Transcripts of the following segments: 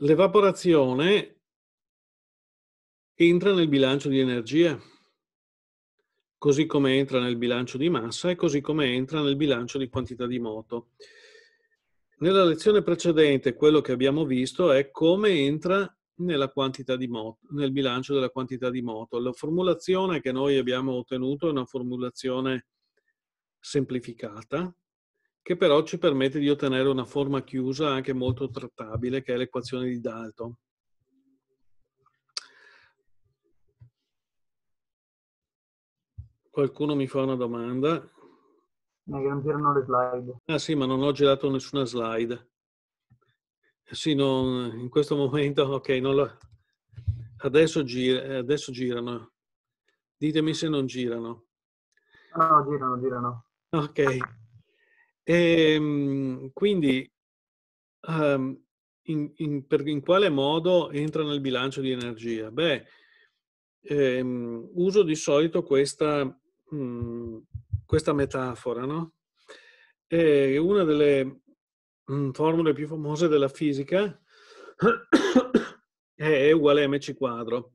l'evaporazione entra nel bilancio di energia, così come entra nel bilancio di massa e così come entra nel bilancio di quantità di moto. Nella lezione precedente quello che abbiamo visto è come entra moto, nel bilancio della quantità di moto. La formulazione che noi abbiamo ottenuto è una formulazione semplificata che però ci permette di ottenere una forma chiusa anche molto trattabile, che è l'equazione di Dalton. Qualcuno mi fa una domanda? non girano le slide. Ah sì, ma non ho girato nessuna slide. Eh, sì, non, in questo momento, ok, la, adesso, gira, eh, adesso girano. Ditemi se non girano. No, girano, girano. Ok. E, ehm, quindi, um, in, in, per, in, quale modo entra nel bilancio di energia? Beh, ehm, uso di solito questa, mh, mhmm, questa metafora, no? È una delle mh, mhmm, formule più famose della fisica è E uguale mc quadro.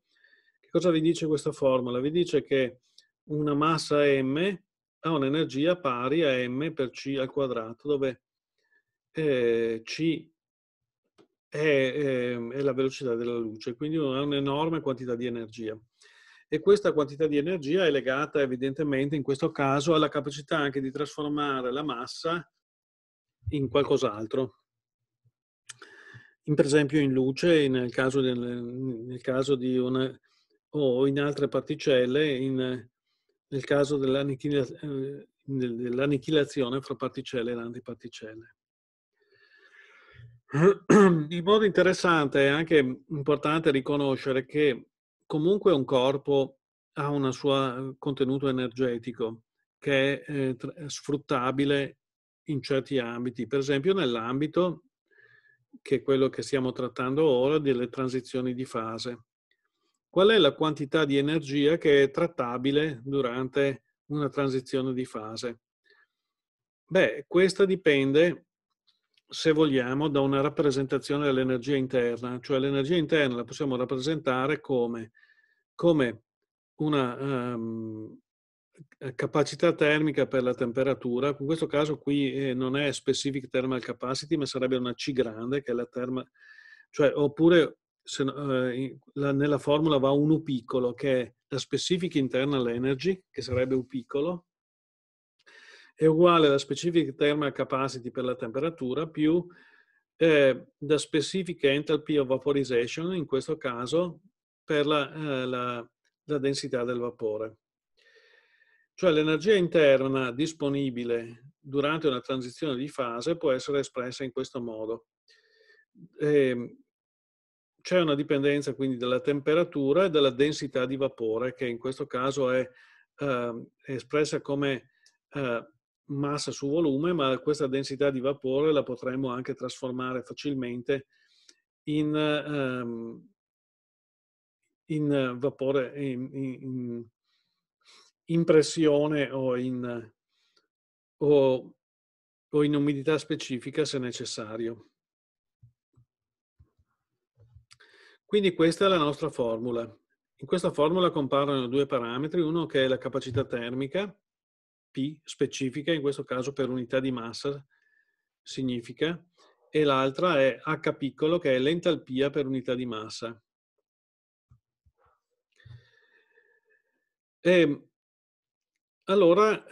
Che cosa vi dice questa formula? Vi dice che una massa m ha un'energia pari a m per c al quadrato, dove eh, c è, è, ehm, è, la velocità della luce, quindi ha un'enorme quantità di energia. E questa quantità di energia è legata evidentemente in questo caso alla capacità anche di trasformare la massa in qualcos'altro. In, per esempio in luce, nel caso, del, nel caso di una, o in altre particelle, in, nel caso dell'annichilazione eh, fra particelle e antiparticelle. In modo interessante è anche importante riconoscere che comunque un corpo ha un suo eh, contenuto energetico che è eh, sfruttabile in certi ambiti, per esempio nell'ambito che è quello che stiamo trattando ora delle transizioni di fase qual è la quantità di energia che è trattabile durante una transizione di fase? Beh, questa dipende, se vogliamo, da una rappresentazione dell'energia interna, cioè l'energia interna la possiamo rappresentare come, come una um, capacità termica per la temperatura, in questo caso qui eh, non è specific thermal capacity, ma sarebbe una C grande, che è la terma, cioè, oppure se, eh, la, nella formula va un U piccolo, che è la specific internal energy, che sarebbe U piccolo, è uguale alla specific thermal capacity per la temperatura più eh, the specific enthalpy of vaporization, in questo caso per la, eh, la, la densità del vapore. Cioè l'energia interna disponibile durante una transizione di fase può essere espressa in questo modo. Eh, c'è una dipendenza quindi della temperatura e della densità di vapore che in questo caso è, eh, espressa come eh, massa su volume, ma questa densità di vapore la potremmo anche trasformare facilmente in, ehm, in vapore, in, in, in, pressione o in, o, o in umidità specifica se necessario. Quindi questa è la nostra formula. In questa formula comparono due parametri, uno che è la capacità termica, P specifica, in questo caso per unità di massa significa, e l'altra è H piccolo che è l'entalpia per unità di massa. E ehm, allora,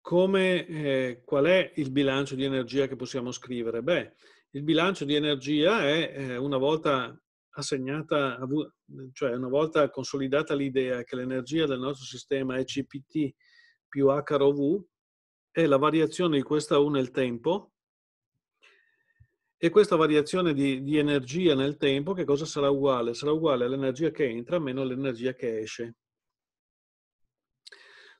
come, eh, qual è il bilancio di energia che possiamo scrivere? Beh, il bilancio di energia è, eh, una volta assegnata, cioè una volta consolidata l'idea che l'energia del nostro sistema è CPT più HRV, è la variazione di questa U nel tempo, e questa variazione di, di, energia nel tempo che cosa sarà uguale? Sarà uguale all'energia che entra meno l'energia che esce.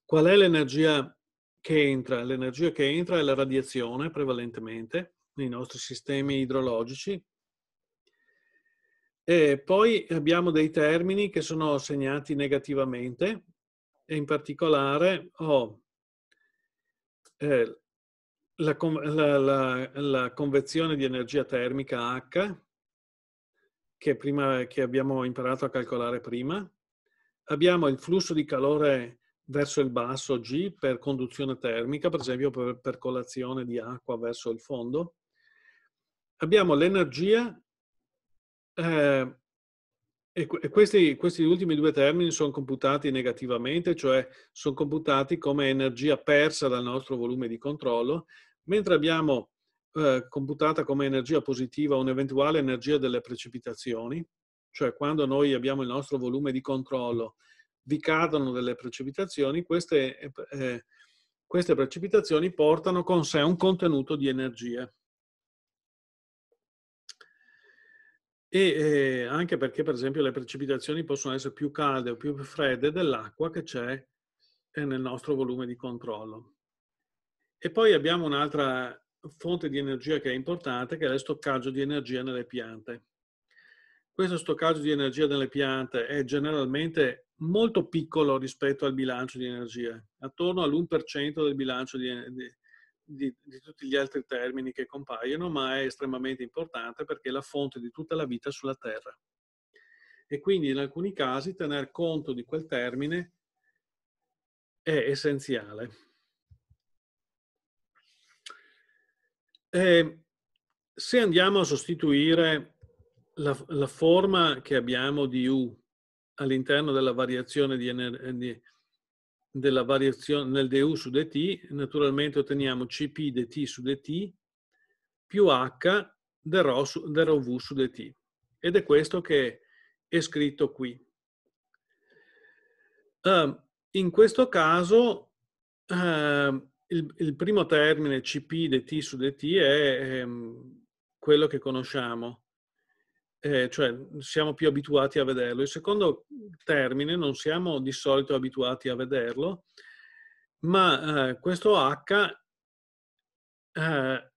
Qual è l'energia che entra? L'energia che entra è la radiazione prevalentemente nei nostri sistemi idrologici, e poi abbiamo dei termini che sono segnati negativamente e in particolare ho eh, la, la, la, la, convezione di energia termica H che, prima, che abbiamo imparato a calcolare prima, abbiamo il flusso di calore verso il basso G per conduzione termica, per esempio per percolazione di acqua verso il fondo, abbiamo l'energia Ehm, e, questi, questi, ultimi due termini sono computati negativamente, cioè sono computati come energia persa dal nostro volume di controllo, mentre abbiamo eh, computata come energia positiva un'eventuale energia delle precipitazioni, cioè quando noi abbiamo il nostro volume di controllo, vi cadono delle precipitazioni, queste, eh, eh queste precipitazioni portano con sé un contenuto di energia. e eh, anche perché per esempio le precipitazioni possono essere più calde o più fredde dell'acqua che c'è eh, nel nostro volume di controllo. E poi abbiamo un'altra fonte di energia che è importante che è lo stoccaggio di energia nelle piante. Questo stoccaggio di energia nelle piante è generalmente molto piccolo rispetto al bilancio di energia, attorno all'1% del bilancio di, di, di, di, tutti gli altri termini che compaiono, ma è estremamente importante perché è la fonte di tutta la vita sulla Terra. E quindi in alcuni casi tener conto di quel termine è essenziale. E ehm, se andiamo a sostituire la, la, forma che abbiamo di U all'interno della variazione di, ener- di della variazione nel du su dt, naturalmente otteniamo cp dt su dt più h del rho, su, del rho v su dt. Ed è questo che è scritto qui. Uh, in questo caso uh, il, il, primo termine cp dt su dt è um, quello che conosciamo, eh, cioè siamo più abituati a vederlo. Il secondo termine non siamo di solito abituati a vederlo, ma eh, questo H eh,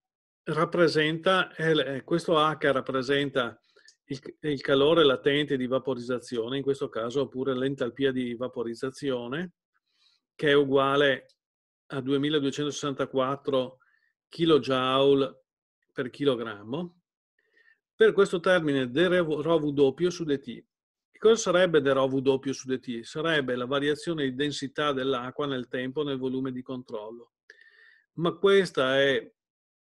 rappresenta, eh, questo H rappresenta il, il, calore latente di vaporizzazione, in questo caso oppure l'entalpia di vaporizzazione, che è uguale a 2264 kJ per chilogrammo per questo termine v doppio su dt. Che cosa sarebbe v doppio su dt? Sarebbe la variazione di densità dell'acqua nel tempo nel volume di controllo. Ma questa è,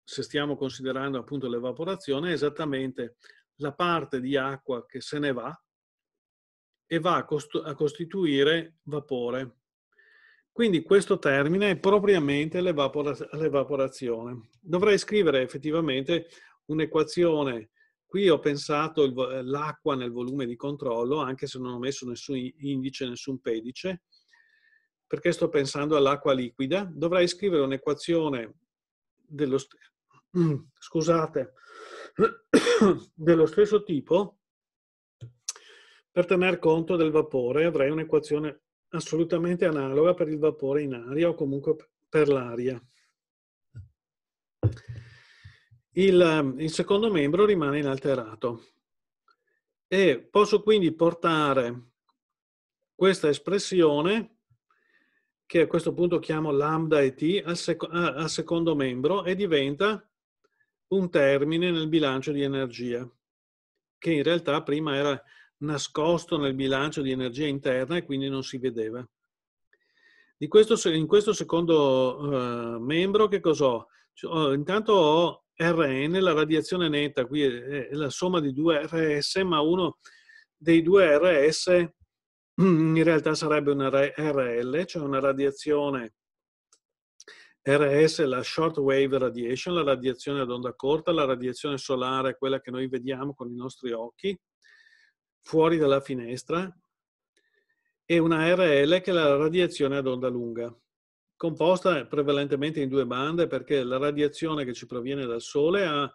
se stiamo considerando appunto l'evaporazione, esattamente la parte di acqua che se ne va e va a costituire vapore. Quindi questo termine è propriamente l'evaporazione. Dovrei scrivere effettivamente un'equazione Qui ho pensato eh, l'acqua nel volume di controllo, anche se non ho messo nessun indice, nessun pedice, perché sto pensando all'acqua liquida. Dovrei scrivere un'equazione dello, scusate, dello stesso tipo per tener conto del vapore. Avrei un'equazione assolutamente analoga per il vapore in aria o comunque per l'aria il, ehm, il secondo membro rimane inalterato e posso quindi portare questa espressione che a questo punto chiamo lambda e t al, sec al, secondo membro e diventa un termine nel bilancio di energia, che in realtà prima era nascosto nel bilancio di energia interna e quindi non si vedeva. Questo, in questo secondo eh, membro che cos'ho? Cioè, intanto ho Rn, la radiazione netta qui è, la somma di due Rs, ma uno dei due Rs mm, in realtà sarebbe una RL, cioè una radiazione RS, la short wave radiation, la radiazione ad onda corta, la radiazione solare, quella che noi vediamo con i nostri occhi, fuori dalla finestra, e una RL che è la radiazione ad onda lunga composta prevalentemente in due bande perché la radiazione che ci proviene dal Sole ha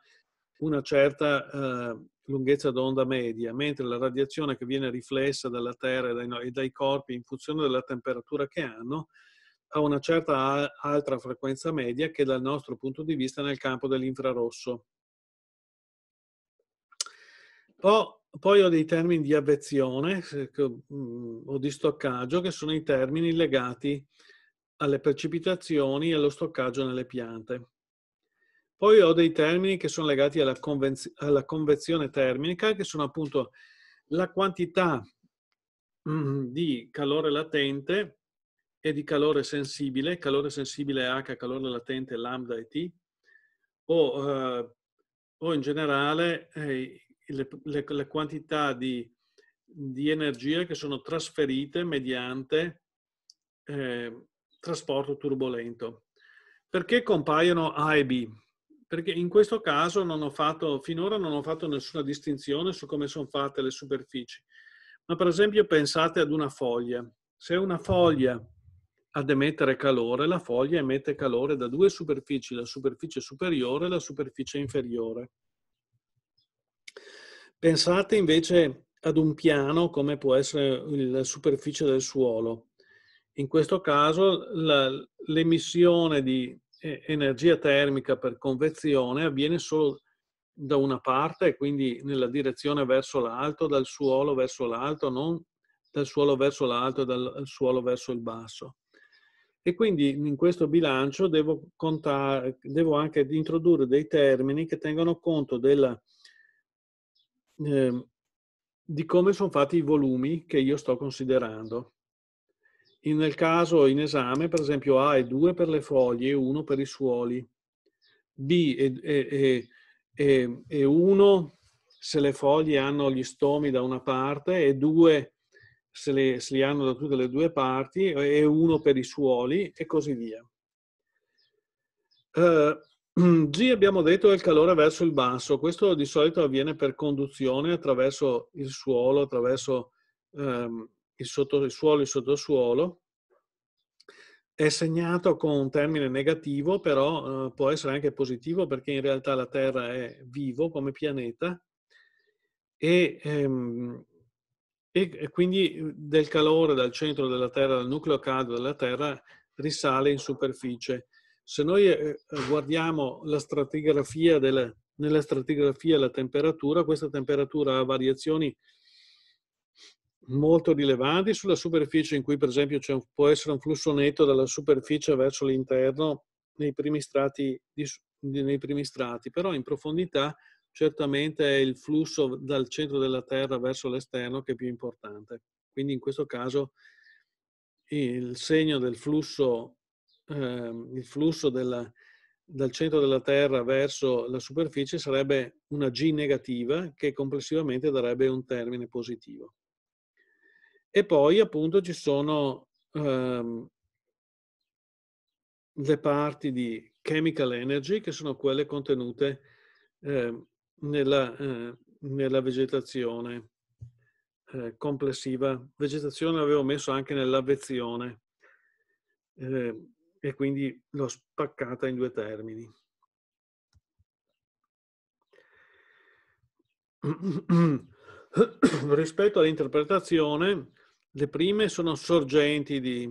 una certa eh, lunghezza d'onda media, mentre la radiazione che viene riflessa dalla Terra e dai, e dai corpi in funzione della temperatura che hanno ha una certa a- altra frequenza media che dal nostro punto di vista è nel campo dell'infrarosso. Ho, poi ho dei termini di avvezione mm, o di stoccaggio che sono i termini legati alle precipitazioni e allo stoccaggio nelle piante. Poi ho dei termini che sono legati alla, convez- alla convezione termica, che sono appunto la quantità mm, di calore latente e di calore sensibile, calore sensibile H, calore latente lambda e T, o, eh, o in generale eh, le, le, le, quantità di, di energia che sono trasferite mediante eh, trasporto turbolento. Perché compaiono A e B? Perché in questo caso non ho fatto, finora non ho fatto nessuna distinzione su come sono fatte le superfici. Ma per esempio pensate ad una foglia. Se una foglia ad emettere calore, la foglia emette calore da due superfici, la superficie superiore e la superficie inferiore. Pensate invece ad un piano come può essere la superficie del suolo in questo caso la, l'emissione di eh, energia termica per convezione avviene solo da una parte, quindi nella direzione verso l'alto, dal suolo verso l'alto, non dal suolo verso l'alto e dal suolo verso il basso. E quindi in questo bilancio devo, contare, devo anche introdurre dei termini che tengono conto della, eh, di come sono fatti i volumi che io sto considerando nel caso in esame, per esempio, A è 2 per le foglie e 1 per i suoli. B è, 1 se le foglie hanno gli stomi da una parte e 2 se, se li hanno da tutte le due parti e 1 per i suoli e così via. Uh, G abbiamo detto è il calore verso il basso, questo di solito avviene per conduzione attraverso il suolo, attraverso um, il sottosuolo, il sottosuolo, è segnato con un termine negativo, però eh, può essere anche positivo perché in realtà la Terra è vivo come pianeta e, ehm, e quindi eh, del calore dal centro della Terra, dal nucleo caldo della Terra, risale in superficie. Se noi eh, eh guardiamo la stratigrafia della, nella stratigrafia la temperatura, questa temperatura ha variazioni molto rilevanti sulla superficie in cui per esempio un, può essere un flusso netto dalla superficie verso l'interno nei primi strati, nei primi strati. però in profondità certamente è il flusso dal centro della Terra verso l'esterno che è più importante. Quindi in questo caso il segno del flusso, eh, il flusso della, dal centro della Terra verso la superficie sarebbe una G negativa che complessivamente darebbe un termine positivo. E poi appunto ci sono ehm, le parti di chemical energy che sono quelle contenute eh, nella, eh, nella, vegetazione eh, complessiva. Vegetazione l'avevo messo anche nell'avvezione ehm, e quindi l'ho spaccata in due termini. Rispetto all'interpretazione, le prime sono sorgenti di,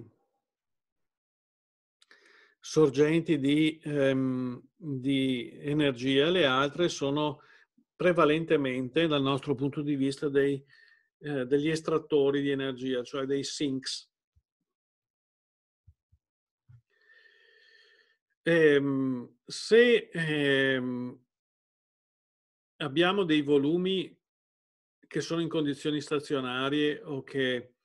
sorgenti di, ehm, di energia, le altre sono prevalentemente, dal nostro punto di vista, dei, eh, degli estrattori di energia, cioè dei sinks. Ehm, se ehm, abbiamo dei volumi che sono in condizioni stazionarie o che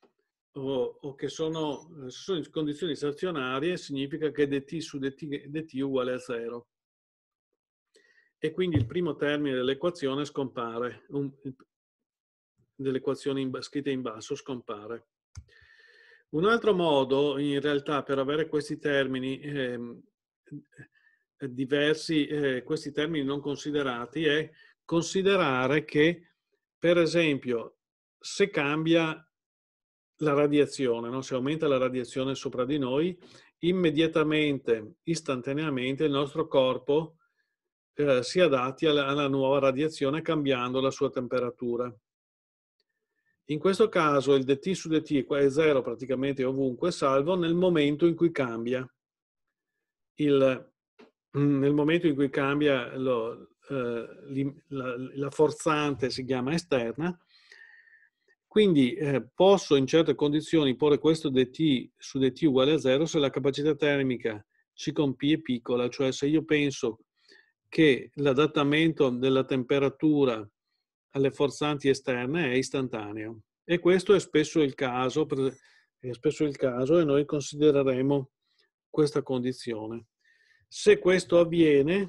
o, o che sono, eh, sono, in condizioni stazionarie, significa che dt su dt, dt uguale a zero. E quindi il primo termine dell'equazione scompare, dell'equazione scritta in basso scompare. Un altro modo in realtà per avere questi termini eh, diversi, eh, questi termini non considerati, è considerare che per esempio se cambia la radiazione, no? se aumenta la radiazione sopra di noi, immediatamente, istantaneamente il nostro corpo eh, si adatti alla, alla nuova radiazione cambiando la sua temperatura. In questo caso il dt su dt è zero praticamente ovunque, salvo nel momento in cui cambia. Il, mm, nel momento in cui cambia lo, eh, la, la forzante si chiama esterna, quindi eh, posso in certe condizioni porre questo dt su dt uguale a 0 se la capacità termica C con P è piccola, cioè se io penso che l'adattamento della temperatura alle forzanti esterne è istantaneo. E questo è spesso il caso, è spesso il caso e noi considereremo questa condizione. Se questo avviene,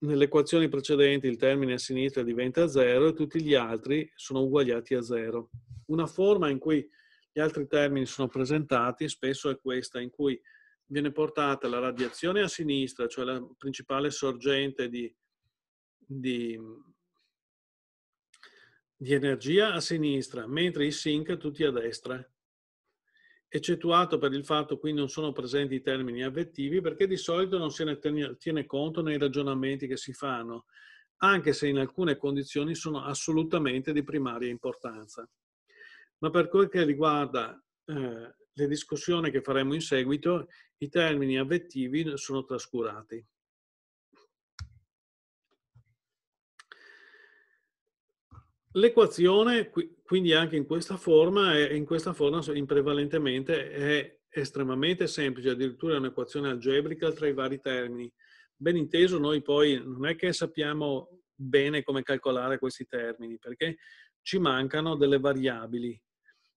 nelle equazioni precedenti il termine a sinistra diventa 0 e tutti gli altri sono uguagliati a 0. Una forma in cui gli altri termini sono presentati spesso è questa, in cui viene portata la radiazione a sinistra, cioè la principale sorgente di, di, di energia a sinistra, mentre i sinc tutti a destra eccettuato per il fatto qui non sono presenti i termini avvettivi perché di solito non se ne tiene conto nei ragionamenti che si fanno, anche se in alcune condizioni sono assolutamente di primaria importanza. Ma per quel che riguarda eh, le discussioni che faremo in seguito, i termini avvettivi sono trascurati. L'equazione, quindi anche in questa forma, è, in questa forma in prevalentemente è estremamente semplice, addirittura è un'equazione algebrica tra i vari termini. Ben inteso, noi poi non è che sappiamo bene come calcolare questi termini, perché ci mancano delle variabili.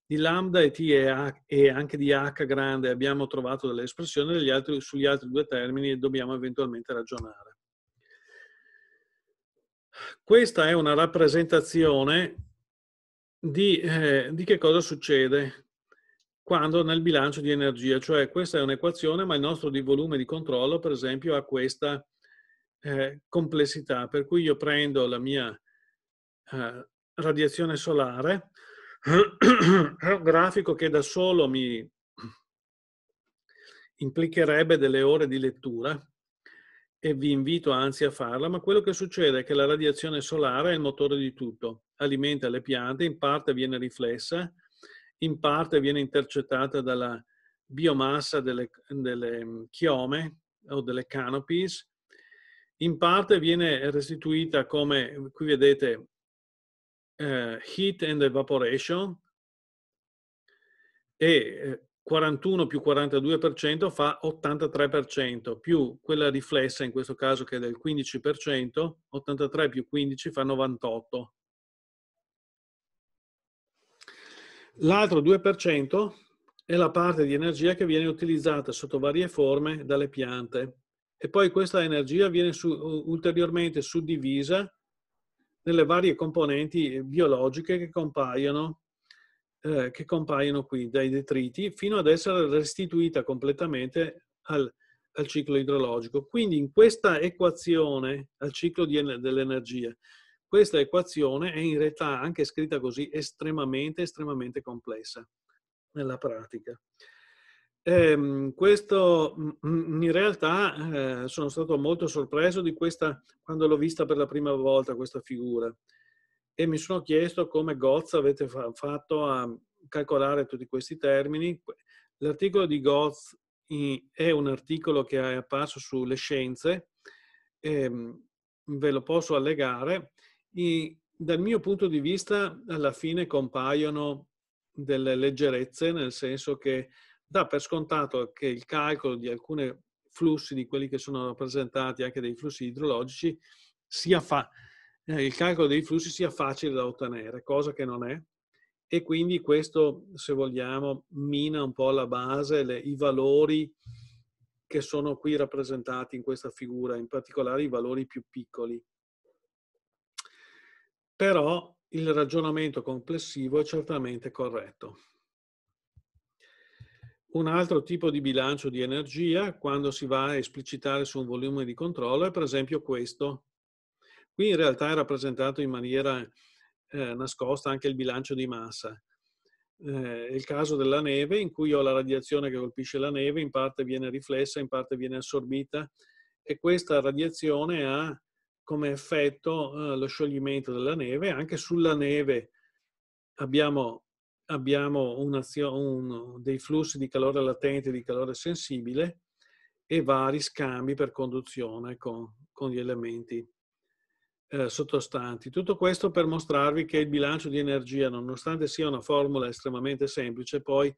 Di lambda e t e, H, e anche di h grande abbiamo trovato delle espressioni, altri, sugli altri due termini e dobbiamo eventualmente ragionare. Questa è una rappresentazione di, eh, di che cosa succede quando nel bilancio di energia, cioè questa è un'equazione, ma il nostro di volume di controllo, per esempio, ha questa eh, complessità, per cui io prendo la mia eh, radiazione solare, è un grafico che da solo mi implicherebbe delle ore di lettura, e vi invito anzi a farla, ma quello che succede è che la radiazione solare è il motore di tutto, alimenta le piante, in parte viene riflessa, in parte viene intercettata dalla biomassa delle, delle mm, chiome o delle canopies, in parte viene restituita come qui vedete eh, heat and evaporation e eh, 41 più 42% fa 83%, più quella riflessa in questo caso che è del 15%, 83 più 15 fa 98. L'altro 2% è la parte di energia che viene utilizzata sotto varie forme dalle piante e poi questa energia viene su, ulteriormente suddivisa nelle varie componenti biologiche che compaiono eh, che compaiono qui dai detriti fino ad essere restituita completamente al, al ciclo idrologico. Quindi in questa equazione, al ciclo dell'energia, questa equazione è in realtà anche scritta così estremamente, estremamente complessa nella pratica. Eh, questo in realtà eh, sono stato molto sorpreso di questa quando l'ho vista per la prima volta questa figura e mi sono chiesto come Gozza avete fatto a calcolare tutti questi termini. L'articolo di Gozz è un articolo che è apparso sulle scienze, ehm, ve lo posso allegare. E dal mio punto di vista alla fine compaiono delle leggerezze, nel senso che dà per scontato che il calcolo di alcuni flussi, di quelli che sono rappresentati anche dei flussi idrologici, sia fatto eh, il calcolo dei flussi sia facile da ottenere, cosa che non è. E quindi questo, se vogliamo, mina un po' la base, le, i valori che sono qui rappresentati in questa figura, in particolare i valori più piccoli. Però il ragionamento complessivo è certamente corretto. Un altro tipo di bilancio di energia, quando si va a esplicitare su un volume di controllo, è per esempio questo, Qui in realtà è rappresentato in maniera eh, nascosta anche il bilancio di massa. Eh, il caso della neve, in cui ho la radiazione che colpisce la neve, in parte viene riflessa, in parte viene assorbita, e questa radiazione ha come effetto eh, lo scioglimento della neve. Anche sulla neve abbiamo, abbiamo un un, dei flussi di calore latente di calore sensibile e vari scambi per conduzione con, con gli elementi eh, sottostanti. Tutto questo per mostrarvi che il bilancio di energia, nonostante sia una formula estremamente semplice, poi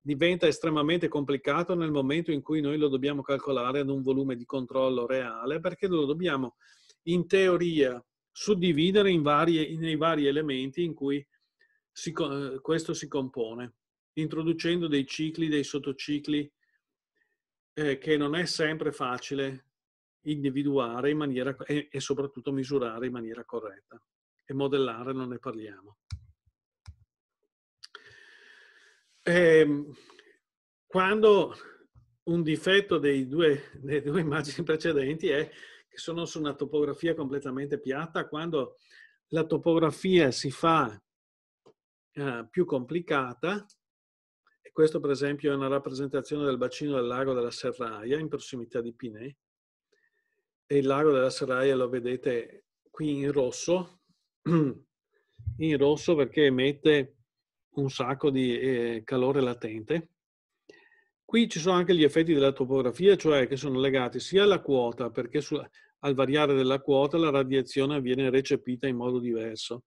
diventa estremamente complicato nel momento in cui noi lo dobbiamo calcolare ad un volume di controllo reale, perché lo dobbiamo in teoria suddividere in varie, nei vari elementi in cui si, eh, questo si compone, introducendo dei cicli, dei sottocicli, eh, che non è sempre facile individuare in maniera, e, e soprattutto misurare in maniera corretta. E modellare non ne parliamo. E, ehm, quando un difetto dei due, delle due immagini precedenti è che sono su una topografia completamente piatta, quando la topografia si fa eh, più complicata, e questo per esempio è una rappresentazione del bacino del lago della Serraia in prossimità di Pinè, il lago della Saraia lo vedete qui in rosso, in rosso perché emette un sacco di eh, calore latente. Qui ci sono anche gli effetti della topografia, cioè che sono legati sia alla quota, perché al variare della quota la radiazione viene recepita in modo diverso.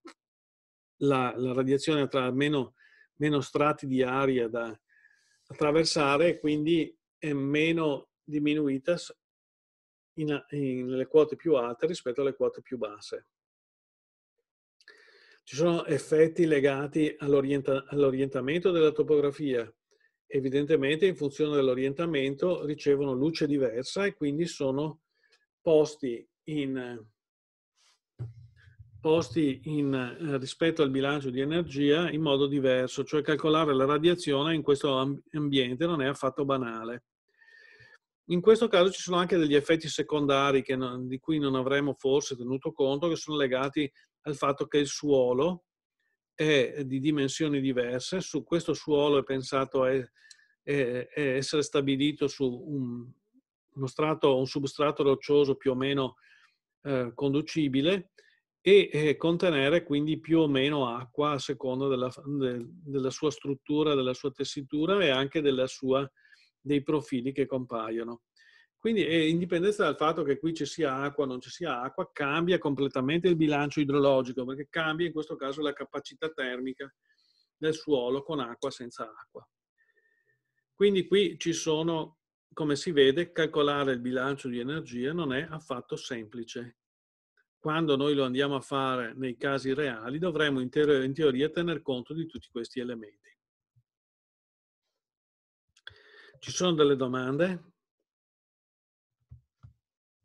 La, la radiazione tra meno, meno strati di aria da attraversare, quindi è meno diminuita in, in, nelle quote più alte rispetto alle quote più basse. Ci sono effetti legati all'orienta, all'orientamento della topografia. Evidentemente in funzione dell'orientamento ricevono luce diversa e quindi sono posti in, posti in, eh, rispetto al bilancio di energia in modo diverso, cioè calcolare la radiazione in questo ambiente non è affatto banale. In questo caso ci sono anche degli effetti secondari non, di cui non avremmo forse tenuto conto, che sono legati al fatto che il suolo è di dimensioni diverse, su questo suolo è pensato a, essere stabilito su un, uno strato, un substrato roccioso più o meno eh, conducibile e eh, contenere quindi più o meno acqua a seconda della, de, della sua struttura, della sua tessitura e anche della sua dei profili che compaiono. Quindi, in dipendenza dal fatto che qui ci sia acqua o non ci sia acqua, cambia completamente il bilancio idrologico, perché cambia in questo caso la capacità termica del suolo con acqua o senza acqua. Quindi qui ci sono, come si vede, calcolare il bilancio di energia non è affatto semplice. Quando noi lo andiamo a fare nei casi reali dovremmo in teoria tener conto di tutti questi elementi. Ci sono delle domande?